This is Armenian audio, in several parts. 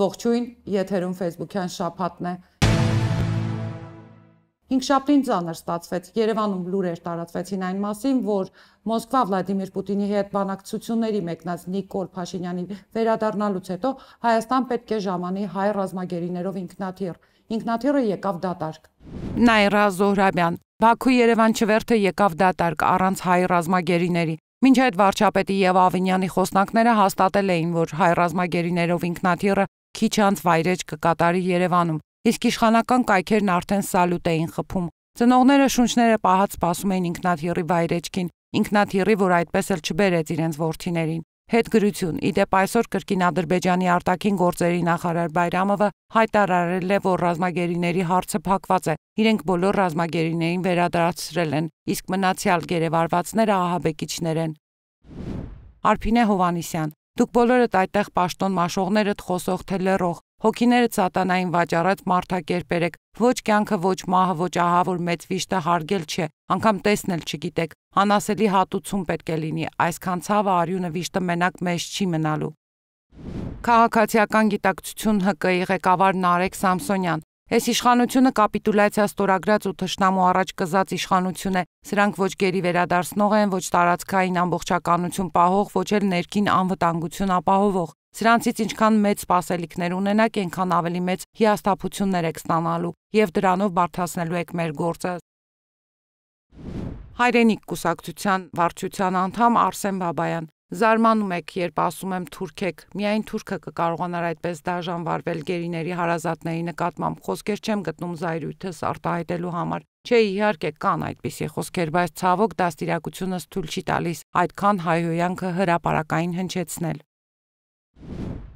Ողջույն, եթերում Facebook-յան շաբաթն է։ 5 շաբթին ցաներ ստացվեց։ Երևանում լուրեր տարածվեցին այն մասին, որ Մոսկվա Վլադիմիր Պուտինի հետ բանակցությունների մեկնած Նիկոլ Փաշինյանի վերադառնալուց հետո Հայաստան պետք է ժամանի հայ ռազմագերիներով ինքնաթիռ։ Ինքնաթիռը եկավ դատարկ։ Նայրա Զոհրաբյան Բաքու-Երևան չվերթը եկավ դատարկ առանց հայ ռազմագերիների։ Մինչ այդ վարչապետի եւ Ավինյանի խոսնակները հաստատել էին, որ հայ ռազմագերիներով ինքնաթիռը քիչ անց վայրեջ կկատարի Երևանում, իսկ իշխանական կայքերն արդեն սալյուտ էին խփում։ Ծնողները շունչները պահած սպասում էին ինքնաթիռի վայրեջքին, ինքնաթիռի, որ այդպես էլ չբերեց իրենց ворթիներին։ Հետ գրություն։ Իդեպ այսօր կրկին Ադրբեջանի արտաքին գործերի նախարար Բայրամովը հայտարարել է, որ ռազմագերիների հարցը փակված է։ Իրենք բոլոր ռազմագերիներին վերադարձրել են, իսկ մնացյալ գերեվարվածները ահաբեկիչներ են։ Արփինե Հովանիսյան Դուք բոլորդ այդտեղ պաշտոն մաշողներդ խոսող թե լերող, հոգիներդ սատանային վաճառած մարդակերպեր եք, ոչ կյանքը, ոչ մահը, ոչ ահավոր մեծ վիշտը հարգել չէ, անգամ տեսնել չգիտեք, անասելի հատուցում պետք է լինի, այսքան ցավը արյունը վիշտը մենակ մեզ չի մնալու։ Քաղաքացիական գիտակցություն ՀԿ-ի ղեկավար Նարեկ Սամսոնյան Այս իշխանությունը կապիտուլյացիա ստորագրած ու թշնամու առաջ կզած իշխանություն է։ Սրանք ոչ գերի վերադարձնող են, ոչ տարածքային ամբողջականություն պահող, ոչ էլ ներքին անվտանգություն ապահովող։ Սրանցից ինչքան մեծ սպասելիքներ ունենաք, այնքան ավելի մեծ հիասթափություններ եք ստանալու եւ դրանով բարթացնելու եք մեր գործը։ Հայրենիք կուսակցության վարչության անդամ Արսեն Բաբայան Զարմանում եք, երբ ասում եմ թուրքեք, միայն թուրքը կկարողանար այդպես դաժան վարվել գերիների հարազատների նկատմամբ, խոսքեր չեմ գտնում զայրույթս արտահայտելու համար։ Չէ, իհարկե կան այդպիսի խոսքեր, բայց ցավոք դաստիարակությունս թույլ չի տալիս այդքան հայհոյանքը հրաապարակային հնչեցնել։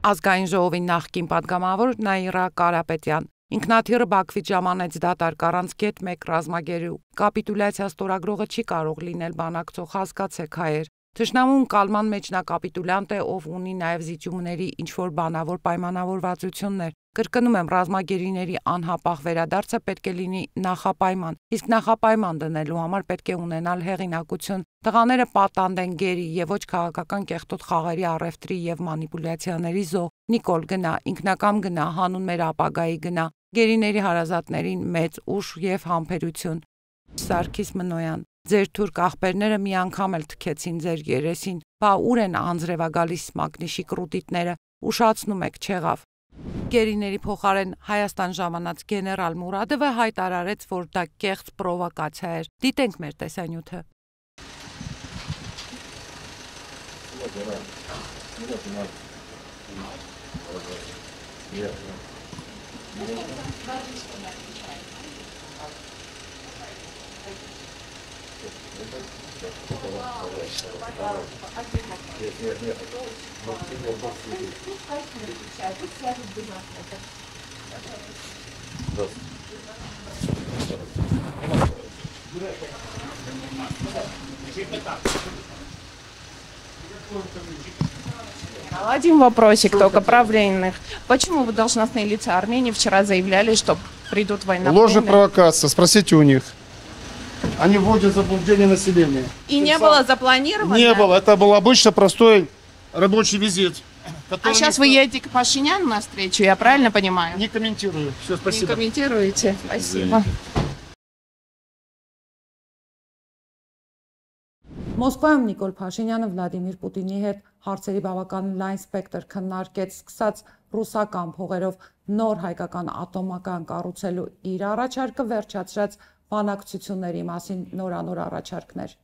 Ազգային ժողովի նախկին падգամավոր Նաիրա Կարապետյան Ինքնաթիռը Բաքվից ժամանեց դատարկ առանց գետ մեկ ռազմագերու։ Կապիտուլյացիա ստորագրողը չի կարող լինել բանակցող, հասկացեք հայեր։ Թշնամուն կալման մեջ նա կապիտուլյանտ է, ով ունի նաև զիջումների ինչ-որ բանավոր պայմանավորվածություններ։ Կրկնում եմ, ռազմագերիների անհապաղ վերադարձը պետք է լինի նախապայման, իսկ նախապայման դնելու համար պետք է ունենալ հեղինակություն։ Տղաները պատանդ են գերի եւ ոչ քաղաքական կեղտոտ խաղերի առևտրի եւ մանիպուլյացիաների զոհ։ Նիկոլ գնա, ինքնակամ գնա, հանուն մեր ապագայի գնա։ Գերիների հարազատներին մեծ ուշ եւ համբերություն։ Սարգիս Մնոյան Ձեր թուրք ախպերները մի անգամ էլ թքեցին ձեր երեսին։ Բա ուր են անձրևա գալիս մագնիշի կրուտիտները։ Ուշացնում եք, չեղավ։ Գերիների փոխարեն Հայաստան ժամանած գեներալ Մուրադովը հայտարարեց, որ դա կեղծ պրովոկացիա էր։ Դիտենք մեր տեսանյութը։ Yeah. Нет, Один вопросик только про Временных. Почему вы должностные лица Армении вчера заявляли, что придут война? Ложная провокация. Спросите у них они вводят в заблуждение населения. И Тем не сам... было запланировано? Не было. Это был обычно простой рабочий визит. А сейчас никто... вы едете к Пашиняну на встречу, я правильно понимаю? Не комментирую. Все, спасибо. Не комментируете. Спасибо. Մոսկվայում Նիկոլ Փաշինյանը Վլադիմիր Պուտինի հետ հարցերի բավական լայն սպեկտր քննարկեց, սկսած ռուսական փողերով նոր հայկական ատոմական կառուցելու իր առաջարկը վերջացրած բանակցությունների մասին նորանոր առաջարկներ։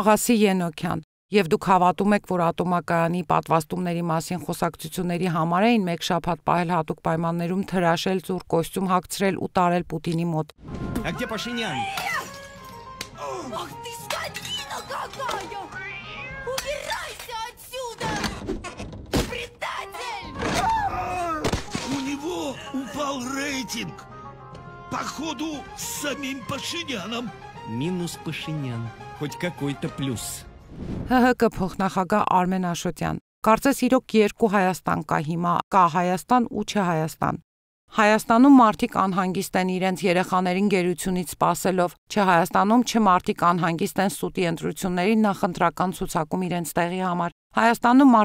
Աղասի Ենոքյան Եվ դուք հավատում եք, որ ատոմակայանի պատվաստումների մասին խոսակցությունների համար էին մեկ շաբաթ պահել հատուկ պայմաններում թրաշել ծուր կոստյում հագցրել ու տարել Պուտինի մոտ։ А где Пашинян? Ах ты скотина какая! Убирайся отсюда! Предатель! У него упал рейтинг! Походу, с самим Пашиняном. Минус Пашинян. Хоть какой-то плюс. ՀՀԿ փոխնախագահ Արմեն Աշոտյան Կարծես իրոք երկու Հայաստան կա հիմա, կա Հայաստան ու չհայաստան։ Հայաստանում մարդիկ անհանգիստ են իրենց երեխաներին գերությունից սпасելով, չէ Հայաստանում չէ մարդիկ անհանգիստ են սուտի ընտրությունների նախընտրական ցուցակում իրենց տեղի համար։ Հայաստանում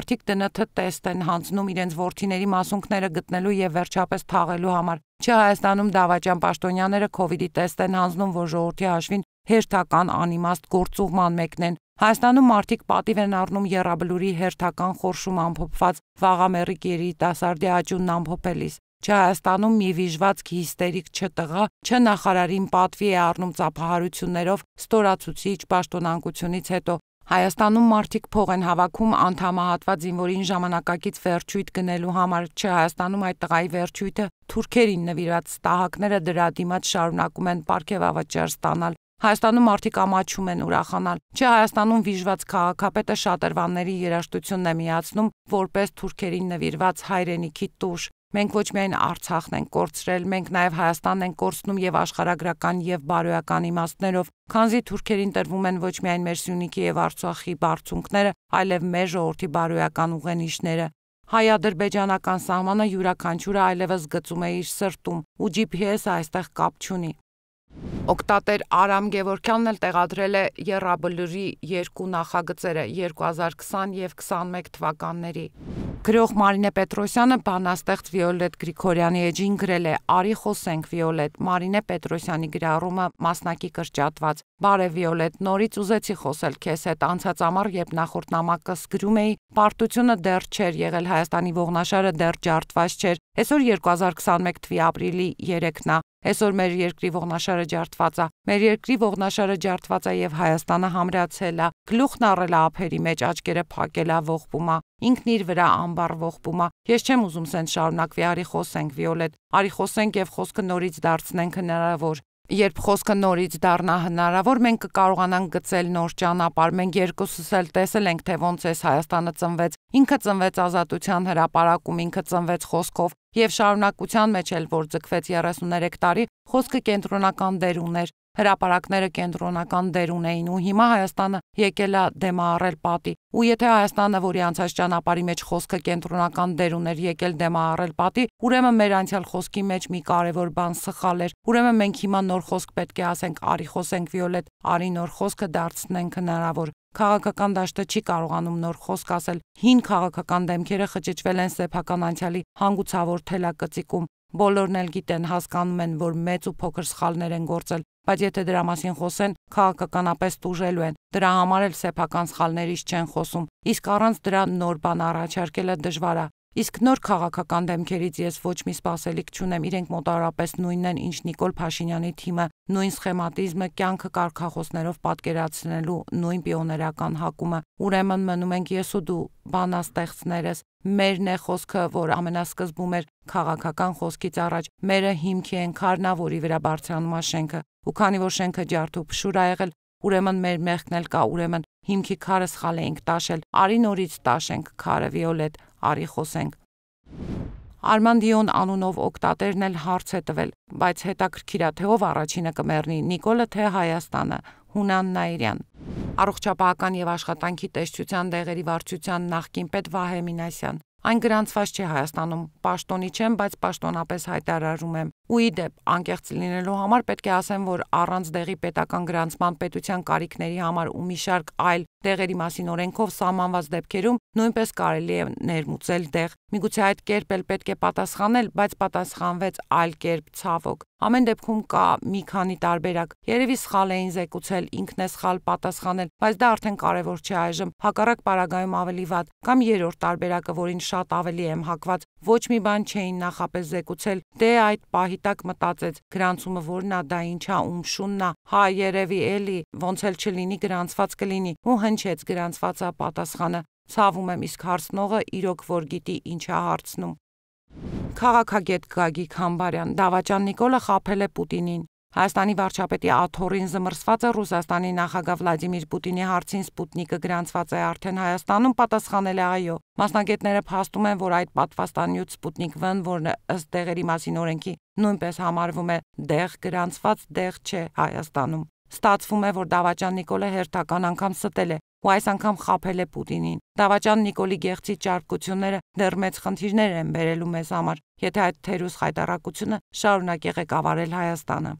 մարդիկ ԴՆԹ տեստ են հանձնում իրենց worth-իների մասունքները գտնելու եւ վերջապես թաղելու համար։ Չէ Հայաստանում դավաճան պաշտոնյաները COVID-ի տեստ են հանձնում, որ ժողովրդի հաշվին հերթական անիմաստ գործուղման մեկն են։ Հայաստանում մարդիկ պատիվ են առնում երաբլուրի հերթական խորշում ամփոփված վաղամերիկ երիտասարդի աճունն ամփոփելիս։ Չհայաստանում մի վիժվածք հիստերիկ չտղա չնախարարին պատվի է առնում ծափահարություններով ստորացուցիչ պաշտոնանկությունից հետո Հայաստանում մարդիկ փող են հավաքում անդամահատված զինվորին ժամանակակից վերջույթ գնելու համար, չէ Հայաստանում այդ տղայի վերջույթը թուրքերին նվիրված ստահակները դրա դիմաց շարունակում են պարգև ավաճար ստանալ։ Հայաստանում մարդիկ ամաչում են ուրախանալ։ Չէ Հայաստանում վիժված քաղաքապետը շատրվանների երաշտությունն է միացնում որպես թուրքերին նվիրված հայրենիքի տուժ։ Մենք ոչ միայն Արցախն ենք կորցրել, մենք նաև Հայաստանն ենք կորցնում եւ աշխարհագրական եւ բարոյական իմաստներով, քանզի թուրքերին տրվում են ոչ միայն մեր Սյունիքի եւ Արցախի բարձունքները, այլև մեր ժողովրդի բարոյական ուղենիշները։ Հայ-ադրբեջանական սահմանը յուրաքանչյուրը այլևս գծում է իր սրտում, ու GPS-ը այստեղ կապ չունի։ Օկտատեր Արամ Գևորքյանն էլ տեղադրել է Եռաբլրի երկու նախագծերը 2020 եւ 21 թվականների։ Գրող Մարինե Պետրոսյանը բանաստեղծ Վիոլետ Գրիգորյանի էջին գրել է Արի խոսենք Վիոլետ Մարինե Պետրոսյանի գրառումը մասնակի կրճատված Բարև Վիոլետ նորից ուզեցի խոսել քեզ հետ անցած ամառ երբ նախորդ նամակս գրում էի պարտությունը դեռ չէր եղել Հայաստանի ողնաշարը դեռ ջարդված չէր Այսօր 2021 թվականի ապրիլի 3-ն է։ Այսօր մեր երկրի ողնաշարը ջարդված է։ Մեր երկրի ողնաշարը ջարդված է եւ Հայաստանը համրացել է։ Գլուխն առել է ափերի մեջ, աչքերը փակել է ողբում է։ Ինքն իր վրա անբար ողբում է։ Ես չեմ ուզում սենց շարունակվի, արի խոսենք, Վիոլետ, արի խոսենք եւ խոսքը նորից դարձնենք հնարավոր։ Երբ խոսքը նորից դառնա հնարավոր, մենք կկարողանանք գծել նոր ճանապարհ։ Մենք երկուսս էլ տեսել ենք, թե ոնց էս Հայաստանը ծնվեց։ Ինքը ծնվեց ազատության հրապարակում, ինքը ծնվեց խոսքով, եւ շարունակության մեջ էլ, որ ձգվեց 33 տարի, խոսքը կենտրոնական դեր ուներ հրաապարակները կենտրոնական դեր ունեին ու հիմա Հայաստանը եկել է դեմառել պատի։ Ու եթե Հայաստանը, որի անցած ճանապարհի մեջ խոսքը կենտրոնական դեր ուներ եկել դեմառել պատի, ուրեմն մեր անցյալ խոսքի մեջ մի կարևոր բան սխալ էր։ Ուրեմն մենք հիմա նոր խոսք պետք է ասենք, արի խոսենք վիոլետ, արի նոր խոսքը դարձնենք հնարավոր քաղաքական դաշտը չի կարողանում նոր խոսք ասել։ Հին քաղաքական դեմքերը խճճվել են սեփական անցյալի հանգուցավոր թելակծիկում բոլորն էլ գիտեն, հասկանում են, որ մեծ ու փոքր սխալներ են գործել, բայց եթե դրա մասին խոսեն, քաղաքականապես տուժելու են։ Դրա համար էլ սեփական սխալներից չեն խոսում։ Իսկ առանց դրա նոր բան առաջարկելը դժվար է։ Իսկ նոր քաղաքական դեմքերից ես ոչ մի սпасելիք չունեմ, իրենք մոտարապես նույնն են, ինչ Նիկոլ Փաշինյանի թիմը, նույն սխեմատիզմը կյանքը կարխախոսներով պատկերացնելու նույն պիոներական հակումը։ Ուրեմն մնում ենք ես ու դու, բանաստեղծներս, մերն է խոսքը, որ ամենասկզբում էր քաղաքական խոսքից առաջ, մերը հիմքի են քարնա, որի վրա բարձրանում է շենքը, ու քանի որ շենքը ջարդու փշուր ա եղել, ուրեմն մեր մեղքն էլ կա, ուրեմն հիմքի քարը սխալ էինք տաշել, արի նորից տաշենք քարը վիոլետ, արի խոսենք։ Արմանդիոն անունով օկտատերն էլ հարց է տվել, բայց հետաքրքիրա թե ով առաջինը կմեռնի՝ Նիկոլը թե Հայաստանը, Հունան Նայիրյան։ Առողջապահական եւ աշխատանքի տեսչության դեղերի վարչության նախկին պետ Վահե Մինասյան։ Այն գրանցված չէ Հայաստանում։ Պաշտոնի չեմ, բայց պաշտոնապես հայտարարում եմ, Ու ի դեպ, անկեղծ լինելու համար պետք է ասեմ, որ առանց դեղի պետական գրանցման պետության կարիքների համար ու մի շարք այլ դեղերի մասին օրենքով սահմանված դեպքերում նույնպես կարելի է ներմուծել դեղ։ Միգուցե այդ կերպ էլ պետք է պատասխանել, բայց պատասխանվեց այլ կերպ, ցավոք։ Ամեն դեպքում կա մի քանի տարբերակ։ Երևի սխալ էին զեկուցել, ինքն է սխալ պատասխանել, բայց դա արդեն կարևոր չէ այժմ։ Հակառակ պարագայում ավելի վատ, կամ երրորդ տարբերակը, որին շատ ավելի եմ հակված, ոչ մի բան չէին նախապես զեկուցել, դե այդ պահի տակ մտածեց գրանցումը որնա դա ինչա ում շուննա, հա երևի էլի, ոնց էլ չլինի գրանցված կլինի, ու հնչեց գրանցվածա պատասխանը, ցավում եմ իսկ հարցնողը իրոք որ գիտի ինչա հարցնում։ Քաղաքագետ Գագիկ Համբարյան Դավաճան Նիկոլը խაფել է Պուտինին։ Հայաստանի վարչապետի աթորին զմրսված է Ռուսաստանի նախագահ Վլադիմիր Պուտինի հարցին Սպուտնիկը գրանցված է արդեն Հայաստանում պատասխանել է այո։ Մասնագետները փաստում են, որ այդ պատվաստանյութ Սպուտնիկ Վ-ն, որն ըստ դեղերի մասին օրենքի նույնպես համարվում է դեղ գրանցված դեղ չէ Հայաստանում։ Ստացվում է, որ Դավաճան Նիկոլը հերթական անգամ ստել է ու այս անգամ խაფել է Պուտինին։ Դավաճան Նիկոլի գեղձի ճարպկությունները դեռ մեծ խնդիրներ են բերելու մեզ համար, եթե այդ թերուս խայտարակությունը շարունակի ղեկավարել Հայաստանը։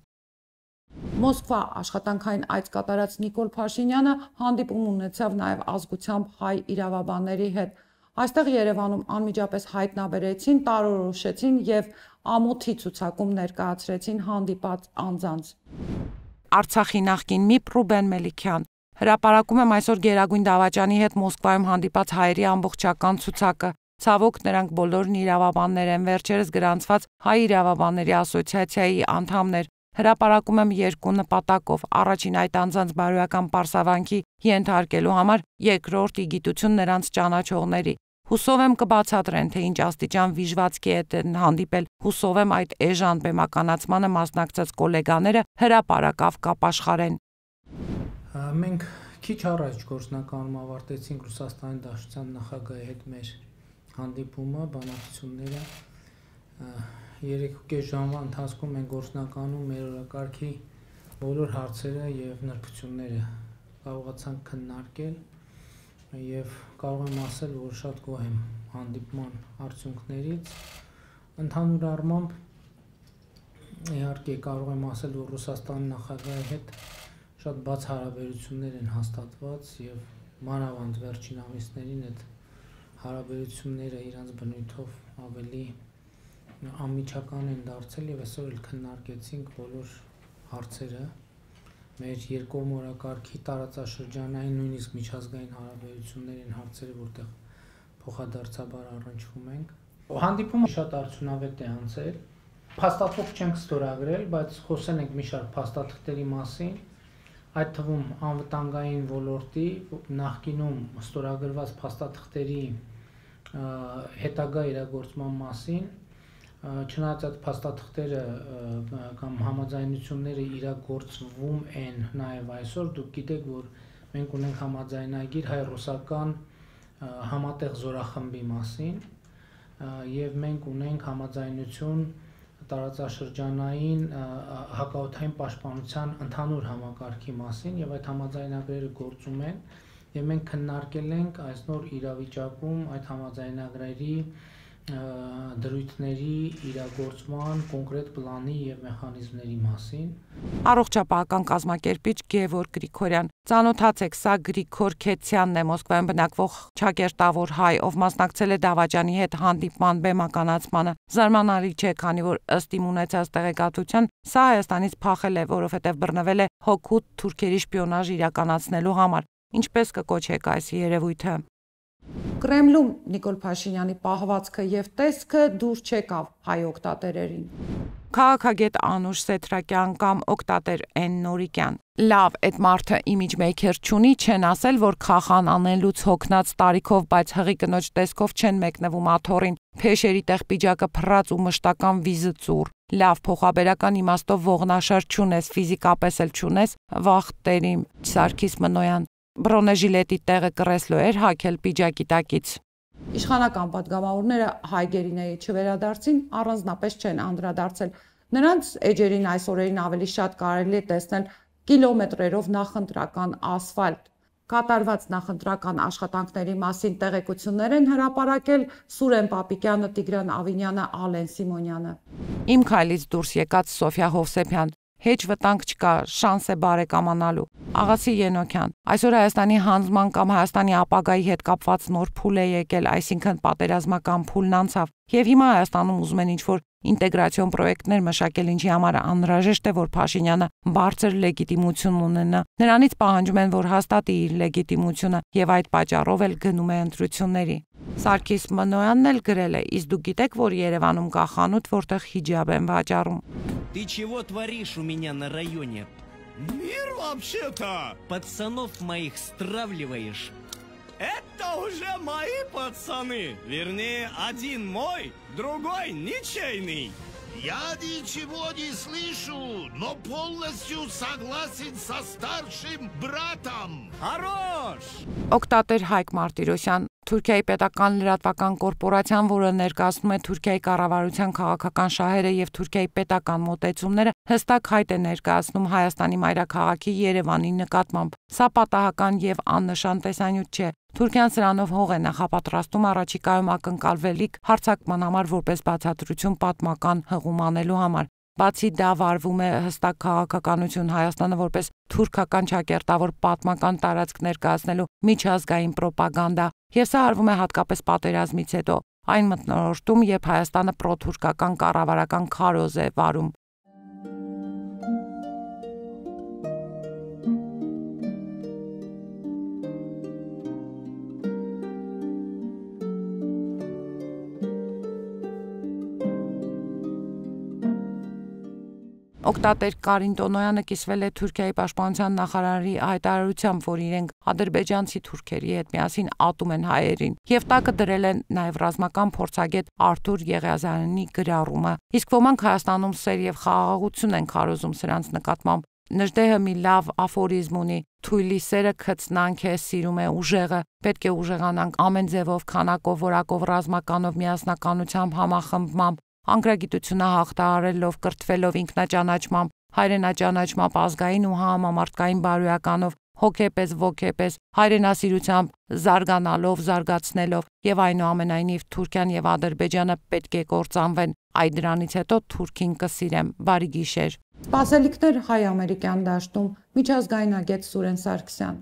Մոսկվա աշխատանքային այց կատարած Նիկոլ Փաշինյանը հանդիպում ունեցավ նաև ազգությամբ հայ իրավաբանների հետ։ Այստեղ Երևանում անմիջապես հայտնաբերեցին, տարորոշեցին եւ ամոթի ցուցակում ներկայացրեցին հանդիպած անձանց։ Արցախի նախկին ՄԻՊ Ռուբեն Մելիքյան հրապարակում եմ այսօր Գերագույն Դավաճանի հետ Մոսկվայում հանդիպած հայերի ամբողջական ցուցակը։ Ցավոք նրանք բոլորն իրավաբաններ են, վերջերս գրանցված հայ իրավաբանների ասոցիացիայի անդամներ հրապարակում եմ երկու նպատակով։ Առաջին այդ անձանց բարոյական պարսավանքի ենթարկելու համար, երկրորդ՝ ի գիտություն նրանց ճանաչողների։ Հուսով եմ կբացատրեն, թե ինչ աստիճան վիժվածքի հետ են հանդիպել, հուսով եմ այդ էժան բեմականացմանը մասնակցած կոլեգաները հրապարակավ կապաշխարեն։ Մենք քիչ առաջ գործնականում ավարտեցինք Ռուսաստանի Դաշնության նախագահի հետ մեր հանդիպումը, բանակցությունները 3.5 ժամվա ընթացքում մենք գործնականում մեր օրակարգի բոլոր հարցերը եւ նրբությունները կարողացանք քննարկել եւ կարող եմ ասել, որ շատ գոհ եմ հանդիպման արդյունքներից։ Ընդհանուր առմամբ իհարկե կարող եմ ասել, որ Ռուսաստանի նախագահի հետ շատ բաց հարաբերություններ են հաստատված եւ մանավանդ վերջին ամիսներին այդ հարաբերությունները իրանց բնույթով ավելի անմիջական են դարձել եւ այսօր էլ քննարկեցինք բոլոր հարցերը մեր երկու մորակարգի տարածաշրջանային նույնիսկ միջազգային հարաբերություններ են հարցերը որտեղ փոխադարձաբար առնչվում ենք հանդիպումը շատ արդյունավետ է անցել փաստաթուղթ չենք ստորագրել բայց խոսել ենք մի շարք փաստաթղթերի մասին այդ թվում անվտանգային ոլորտի նախկինում ստորագրված փաստաթղթերի հետագա իրագործման մասին չնայած այդ փաստաթղթերը կամ համաձայնությունները իրագործվում են նաև այսօր դուք գիտեք որ մենք ունենք համաձայնագիր հայ-ռուսական համատեղ զորախմբի մասին եւ մենք ունենք համաձայնություն տարածաշրջանային հակաօթային պաշտպանության ընդհանուր համակարգի մասին եւ այդ համաձայնագրերը գործում են եւ մենք քննարկել ենք այս նոր իրավիճակում այդ համաձայնագրերի դրույթների իրագործման կոնկրետ պլանի եւ մեխանիզմների մասին։ Առողջապահական կազմակերպիչ Գևոր Գրիգորյան Ծանոթացեք, սա Գրիգոր Քեցյանն է Մոսկվայում բնակվող ճակերտավոր հայ, ով մասնակցել է Դավաճանի հետ հանդիպման բեմականացմանը։ Զարմանալի չէ, քանի որ ըստ իմ ունեցած տեղեկատվության, սա Հայաստանից փախել է, որովհետև բռնվել է հոգուտ թուրքերի շպիոնաժ իրականացնելու համար։ Ինչպես կկոչեք այս երևույթը։ Կրեմլում Նիկոլ Փաշինյանի պահվածքը եւ տեսքը դուր չեկավ հայ օկտատերերին։ Քաղաքագետ Անուշ Սեթրակյան կամ օկտատեր Էն Նորիկյան Լավ, այդ մարդը image maker չունի, չեն ասել, որ քախան անելուց հոգնած տարիքով, բայց հղի կնոջ տեսքով չեն մեկնվում աթորին։ Փեշերի տեղ պիջակը փռած ու մշտական վիզը ծուռ։ Լավ, փոխաբերական իմաստով ողնաշար չունես, ֆիզիկապես էլ չունես, վախ տերիմ, Սարգիս Մնոյան բրոնեժիլետի տեղը կրեսլո էր հակել պիջակի տակից։ Իշխանական падգամավորները հայգերինեի չվերադարձին առանձնապես չեն անդրադարձել։ Նրանց էջերին այս օրերին ավելի շատ կարելի է տեսնել կիլոմետրերով նախընտրական ասֆալտ։ Կատարված նախընտրական աշխատանքների մասին տեղեկություններ են հրապարակել Սուրեն Պապիկյանը, Տիգրան Ավինյանը, Ալեն Սիմոնյանը։ Իմ քայլից դուրս եկած Սոֆիա Հովսեփյան հեչ վտանգ չկա, շանս է բարեկամանալու։ Աղասի Ենոքյան, այսօր Հայաստանի հանձնման կամ Հայաստանի ապագայի հետ կապված նոր փուլ է եկել, այսինքն պատերազմական փուլն անցավ։ Եվ հիմա Հայաստանում ուզում են ինչ-որ ինտեգրացիոն պրոյեկտներ մշակել, ինչի համար անհրաժեշտ է, որ Փաշինյանը բարձր լեգիտիմություն ունենա։ Նրանից պահանջում են, որ հաստատի իր լեգիտիմությունը եւ այդ պատճառով էլ գնում է ընտրությունների։ Սարգիս Մնոյանն էլ գրել է. «Իսկ դուք գիտեք, որ Երևանում կա խանութ, որտեղ հիջաբ են վաճառում»։ Ты чего творишь у меня на районе? Мир вообще-то! Пацанов моих стравливаешь. Это уже мои пацаны. Вернее, один мой, другой ничейный. Я ничего не слышу, но полностью согласен со старшим братом. Хорош! Օկտատեր Հայկ Մարտիրոսյան Թուրքիայի պետական լրատվական կորպորացիան, որը ներկայացնում է Թուրքիայի կառավարության քաղաքական շահերը եւ Թուրքիայի պետական մոտեցումները, հստակ հայտ է ներկայացնում Հայաստանի մայրաքաղաքի Երևանի նկատմամբ։ Սա պատահական եւ աննշան տեսանյութ չէ։ Թուրքիան սրանով հող է նախապատրաստում առաջիկայում ակնկալվելիք հարցակման համար որպես բացատրություն պատմական հղում անելու համար։ Բացի դա վարվում է հստակ քաղաքականություն Հայաստանը որպես թուրքական ճակերտավոր պատմական տարածք ներկայացնելու միջազգային ռոպագանդա, եւ սա արվում է հատկապես պատերազմից հետո այն մտնորդում, երբ Հայաստանը պրոթուրքական կառավարական քարոզ է վարում։ Օկտատեր Կարին Տոնոյանը կիսվել է Թուրքիայի պաշտպանության նախարարի հայտարարությամբ, որ իրենք ադրբեջանցի թուրքերի հետ միասին ատում են հայերին, եւ տակը դրել են նաեւ ռազմական փորձագետ Արթուր Եղիազարյանի գրառումը։ Իսկ ոմանք Հայաստանում սեր եւ խաղաղություն են քարոզում սրանց նկատմամբ։ Նժդեհը մի լավ աֆորիզմ ունի. թույլի սերը քծնանք է, սիրում է ուժեղը։ Պետք է ուժեղանանք ամեն ձևով, քանակով, որակով, ռազմականով, միասնականությամբ, համախմբմամբ, անգրագիտությունը հաղթահարելով, կրթվելով ինքնաճանաչմամբ, հայրենաճանաչմամբ, ազգային ու համամարտկային բարոյականով, հոգեպես, ոգեպես, հայրենասիրությամբ զարգանալով, զարգացնելով եւ այնուամենայնիվ Թուրքիան եւ Ադրբեջանը պետք է կործանվեն։ Այդ դրանից հետո Թուրքին կսիրեմ։ Բարի գիշեր։ Սպասելիքներ հայ-ամերիկյան դաշտում միջազգայնագետ Սուրեն Սարգսյան։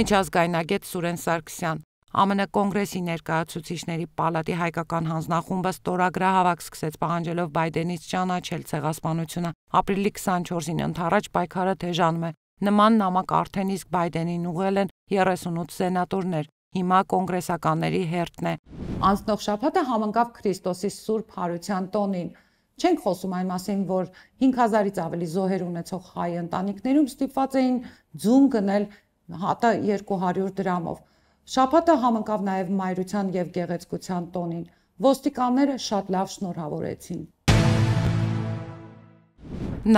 Միջազգայնագետ Սուրեն Սարգսյան ԱՄՆ կոնգրեսի ներկայացուցիչների պալատի հայկական հանձնախումբը ստորագրահավաք սկսեց պահանջելով Բայդենից ճանաչել ցեղասպանությունը։ Ապրիլի 24-ին ընթരാճ պայքարը դեժանում է։ Նման նամակ արդեն իսկ Բայդենին ուղել են 38 սենատորներ։ Հիմա կոնգրեսականների հերթն է։ Անցնող շաբաթը համընկավ Քրիստոսի Սուրբ Հարության տոնին։ Չենք խոսում այն մասին, որ 5000-ից ավելի զոհեր ունեցող հայ ընտանիքներում ստիպված էին ձուն գնել հատա 200 դրամով։ Շաբաթը համընկավ նաև մայրության եւ գեղեցկության տոնին։ Ոստիկանները շատ լավ շնորհավորեցին։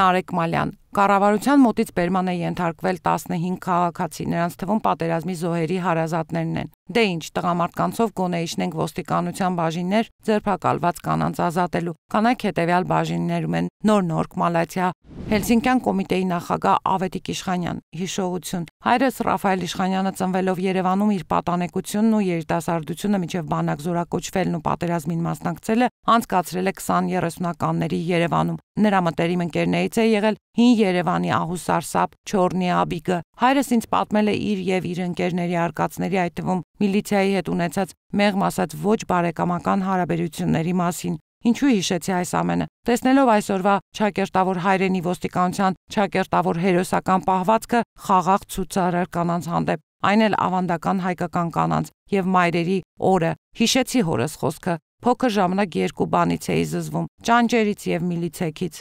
Նարեկ Մալյան Կառավարության մոտից բերման է ենթարկվել 15 քաղաքացի, նրանց թվում պատերազմի զոհերի հարազատներն են։ Դե ինչ, տղամարդկանցով գոնե իշնենք ոստիկանության բաժիններ ձերբակալված կանանց ազատելու։ Կանայք հետևյալ բաժիններում են՝ Նոր-Նորք, Մալայզիա, Հելսինկյան կոմիտեի նախագահ Ավետիկ Իշխանյան, հիշողություն։ Հայրս Ռաֆայել Իշխանյանը ծնվելով Երևանում իր պատանեկությունն ու երիտասարդությունը միջև բանակ զորակոչվելն ու պատերազմին մասնակցելը անցկացրել է 20-30-ականների Երևանում։ Նրա մտերիմ ընկերներից է եղել 5 Երևանի ահուսարսապ Չորնի Աբիգը։ Հայրս ինձ պատմել է իր եւ իր ընկերների արկածների այդ թվում միլիցիայի հետ ունեցած մեղմ ասած ոչ բարեկամական հարաբերությունների մասին։ Ինչու հիշեցի այս ամենը։ Տեսնելով այսօրվա ճակերտավոր հայրենի ոստիկանության ճակերտավոր հերոսական պահվածքը խաղաղ ցուցարար կանանց հանդեպ, այն էլ ավանդական հայկական կանանց եւ մայրերի օրը, հիշեցի հորս խոսքը, Փոքր ժամանակ երկու բանից էի զզվում՝ ճանջերից եւ միլիցեքից։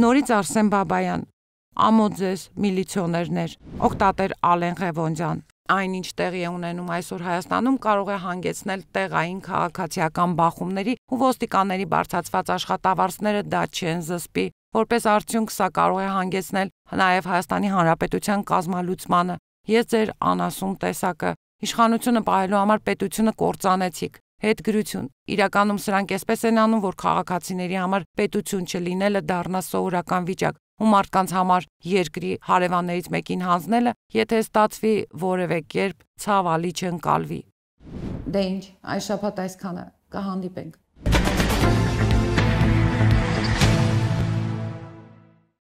Նորից Արսեն Բաբայան, Ամոձես միլիցիոներներ, Օկտատեր Ալեն Ղևոնդյան։ Այնինչ տեղի է ունենում այսօր Հայաստանում կարող է հանգեցնել տեղային քաղաքացիական բախումների ու ոստիկանների բարձրացված աշխատավարձները դա չեն զսպի։ Որպես արդյունք սա կարող է հանգեցնել նաև Հայաստանի Հանրապետության կազմալուծմանը։ Ես ձեր անասուն տեսակը իշխանությունը պահելու համար պետությունը կործանեցիք հետգրություն։ Իրականում սրանք էսպես են անում, որ քաղաքացիների համար պետություն չլինելը դառնա սովորական վիճակ ու մարդկանց համար երկրի հարևաններից մեկին հանձնելը, եթե ստացվի որևէ կերպ ցավալի չընկալվի։ Դե ինչ, այս շփոթ այսքանը կհանդիպենք։